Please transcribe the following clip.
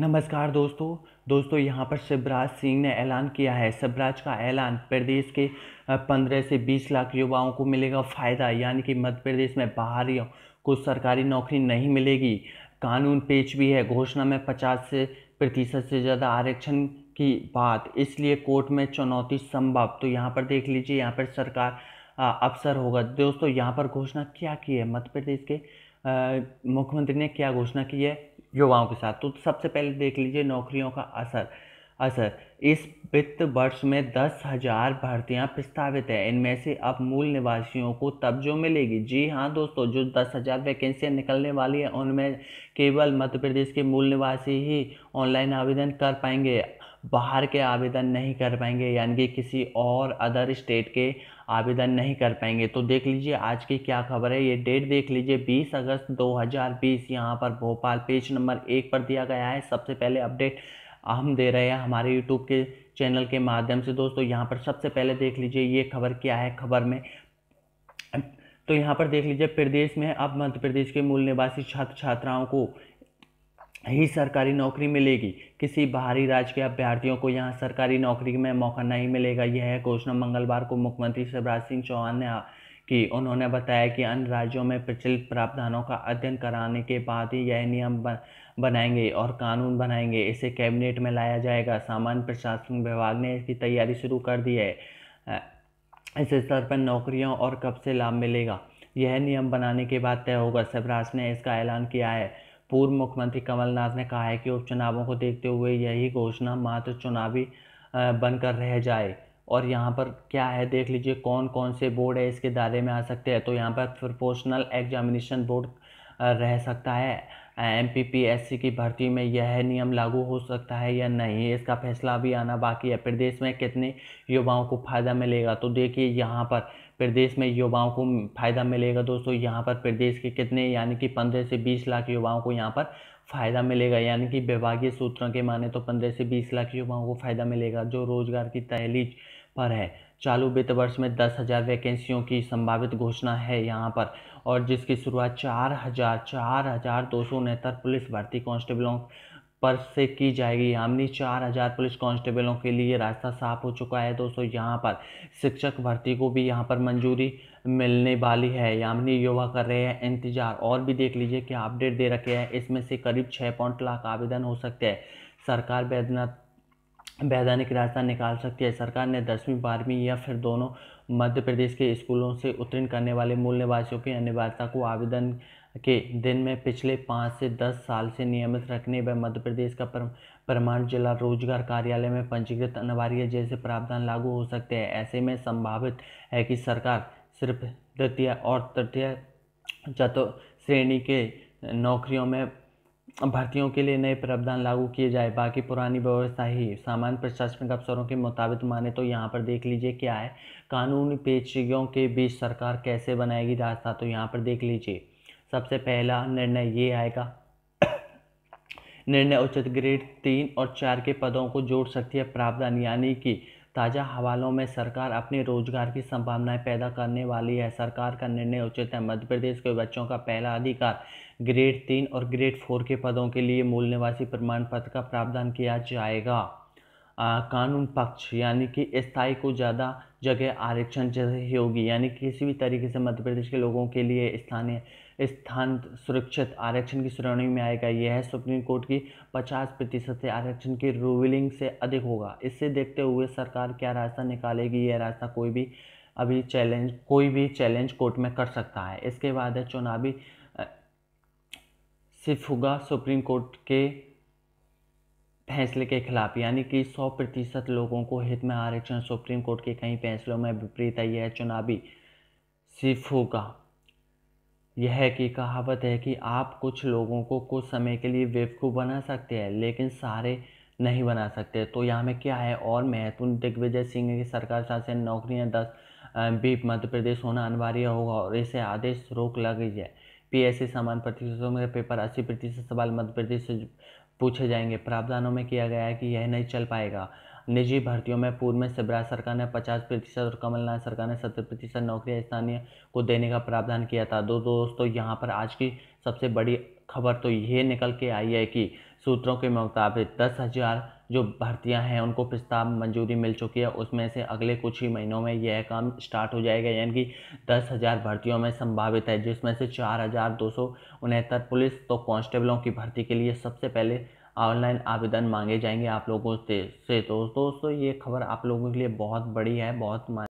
नमस्कार दोस्तों दोस्तों यहाँ पर शिवराज सिंह ने ऐलान किया है शिवराज का ऐलान प्रदेश के 15 से 20 लाख युवाओं को मिलेगा फ़ायदा यानी कि मध्य प्रदेश में बाहरियों को सरकारी नौकरी नहीं मिलेगी कानून पेच भी है घोषणा में 50 से प्रतिशत से ज़्यादा आरक्षण की बात इसलिए कोर्ट में चुनौती संभव तो यहाँ पर देख लीजिए यहाँ पर सरकार अवसर होगा दोस्तों यहाँ पर घोषणा क्या की है मध्य प्रदेश के मुख्यमंत्री ने क्या घोषणा की है युवाओं के साथ तो सबसे पहले देख लीजिए नौकरियों का असर असर इस वित्त वर्ष में दस हज़ार भर्तियाँ प्रस्तावित हैं इनमें से अब मूल निवासियों को जो मिलेगी जी हाँ दोस्तों जो दस हज़ार वैकेंसियाँ निकलने वाली हैं उनमें केवल मध्य प्रदेश के मूल निवासी ही ऑनलाइन आवेदन कर पाएंगे बाहर के आवेदन नहीं कर पाएंगे यानी कि किसी और अदर स्टेट के आवेदन नहीं कर पाएंगे तो देख लीजिए आज की क्या खबर है ये डेट देख लीजिए 20 अगस्त 2020 यहाँ पर भोपाल पेज नंबर एक पर दिया गया है सबसे पहले अपडेट हम दे रहे हैं हमारे यूट्यूब के चैनल के माध्यम से दोस्तों यहाँ पर सबसे पहले देख लीजिए ये खबर क्या है खबर में तो यहाँ पर देख लीजिए प्रदेश में अब मध्य प्रदेश के मूल निवासी छात्र छात्राओं को ही सरकारी नौकरी मिलेगी किसी बाहरी राज्य के अभ्यर्थियों को यहाँ सरकारी नौकरी में मौका नहीं मिलेगा यह घोषणा मंगलवार को मुख्यमंत्री शिवराज सिंह चौहान ने की उन्होंने बताया कि अन्य राज्यों में प्रचलित प्रावधानों का अध्ययन कराने के बाद ही यह नियम बनाएंगे और कानून बनाएंगे इसे कैबिनेट में लाया जाएगा सामान्य प्रशासन विभाग ने इसकी तैयारी शुरू कर दी है इस स्तर पर नौकरियों और कब से लाभ मिलेगा यह नियम बनाने के बाद तय होगा शिवराज ने इसका ऐलान किया है पूर्व मुख्यमंत्री कमलनाथ ने कहा है कि उपचुनावों को देखते हुए यही घोषणा मात्र चुनावी बनकर रह जाए और यहाँ पर क्या है देख लीजिए कौन कौन से बोर्ड है इसके दायरे में आ सकते हैं तो यहाँ पर प्रोफोशनल एग्जामिनेशन बोर्ड रह सकता है एम पी की भर्ती में यह नियम लागू हो सकता है या नहीं इसका फैसला भी आना बाकी है प्रदेश में कितने युवाओं को फ़ायदा मिलेगा तो देखिए यहाँ पर प्रदेश में युवाओं को फ़ायदा मिलेगा दोस्तों यहाँ पर प्रदेश के कितने यानी कि पंद्रह से बीस लाख युवाओं को यहाँ पर फ़ायदा मिलेगा यानी कि विभागीय सूत्रों के माने तो पंद्रह से बीस लाख युवाओं को फ़ायदा मिलेगा जो रोजगार की तहलीज पर है चालू वित्त वर्ष में दस हज़ार वैकेंसियों की संभावित घोषणा है यहाँ पर और जिसकी शुरुआत चार हज़ार चार हज़ार दो सौ उनहत्तर पुलिस भर्ती कांस्टेबलों पर से की जाएगी यामनी चार हजार पुलिस कांस्टेबलों के लिए रास्ता साफ हो चुका है दोस्तों यहाँ पर शिक्षक भर्ती को भी यहाँ पर मंजूरी मिलने वाली है यामिनी युवा कर रहे हैं इंतजार और भी देख लीजिए क्या अपडेट दे रखे हैं इसमें से करीब छः पॉइंट लाख आवेदन हो सकते हैं सरकार वैधना वैधानिक रास्ता निकाल सकती है सरकार ने दसवीं बारहवीं या फिर दोनों मध्य प्रदेश के स्कूलों से उत्तीर्ण करने वाले मूल निवासियों की अनिवार्यता को आवेदन के दिन में पिछले पाँच से दस साल से नियमित रखने व मध्य प्रदेश का प्रमाण जिला रोजगार कार्यालय में पंजीकृत अनिवार्य जैसे प्रावधान लागू हो सकते हैं ऐसे में संभावित है कि सरकार सिर्फ द्वितीय और तृतीय चतुर्थ श्रेणी के नौकरियों में भर्तियों के लिए नए प्रावधान लागू किए जाए बाकी पुरानी व्यवस्था ही सामान्य प्रशासनिक अफसरों के मुताबिक माने तो यहाँ पर देख लीजिए क्या है कानूनी पेचियों के बीच सरकार कैसे बनाएगी रास्ता तो यहाँ पर देख लीजिए सबसे पहला निर्णय ये आएगा निर्णय उचित ग्रेड तीन और चार के पदों को जोड़ सकती है प्रावधान यानी कि ताज़ा हवालों में सरकार अपने रोजगार की संभावनाएं पैदा करने वाली है सरकार का निर्णय उचित है मध्य प्रदेश के बच्चों का पहला अधिकार ग्रेड तीन और ग्रेड फोर के पदों के लिए मूल निवासी प्रमाण पत्र का प्रावधान किया जाएगा आ, कानून पक्ष यानी कि स्थाई को ज़्यादा जगह आरक्षण जैसे होगी यानी किसी भी तरीके से मध्य प्रदेश के लोगों के लिए स्थानीय स्थान सुरक्षित आरक्षण की श्रेणी में आएगा यह सुप्रीम कोर्ट की पचास प्रतिशत से आरक्षण की रूलिंग से अधिक होगा इससे देखते हुए सरकार क्या रास्ता निकालेगी यह रास्ता कोई भी अभी चैलेंज कोई भी चैलेंज कोर्ट में कर सकता है इसके बाद है चुनावी सिफुगा सुप्रीम कोर्ट के फैसले के खिलाफ यानी कि 100 प्रतिशत लोगों को हित में आरक्षण सुप्रीम कोर्ट के कई फैसलों में विपरीत है यह चुनावी सिफुगा यह की कहावत है कि आप कुछ लोगों को कुछ समय के लिए बेवकूफ़ बना सकते हैं लेकिन सारे नहीं बना सकते तो यहाँ में क्या है और महत्वपूर्ण दिग्विजय सिंह की सरकार शासन नौकरियाँ दस बी मध्य प्रदेश होना अनिवार्य होगा और इसे आदेश रोक लग जाए है पी एस सी सामान्य प्रतिशतों में पेपर अस्सी प्रतिशत सवाल मध्य प्रदेश से पूछे जाएंगे प्रावधानों में किया गया है कि यह नहीं चल पाएगा निजी भर्तियों में पूर्व में शिवराज सरकार ने 50 प्रतिशत और कमलनाथ सरकार ने 70 प्रतिशत नौकरियाँ स्थानीय को देने का प्रावधान किया था दो दोस्तों यहाँ पर आज की सबसे बड़ी खबर तो ये निकल के आई है कि सूत्रों के मुताबिक दस हज़ार जो भर्तियां हैं उनको प्रस्ताव मंजूरी मिल चुकी है उसमें से अगले कुछ ही महीनों में यह काम स्टार्ट हो जाएगा यानी कि दस हज़ार भर्तियों में संभावित है जिसमें से चार हज़ार दो सौ उनहत्तर पुलिस तो कांस्टेबलों की भर्ती के लिए सबसे पहले ऑनलाइन आवेदन मांगे जाएंगे आप लोगों से दोस्तों दोस्तों ये खबर आप लोगों के लिए बहुत बड़ी है बहुत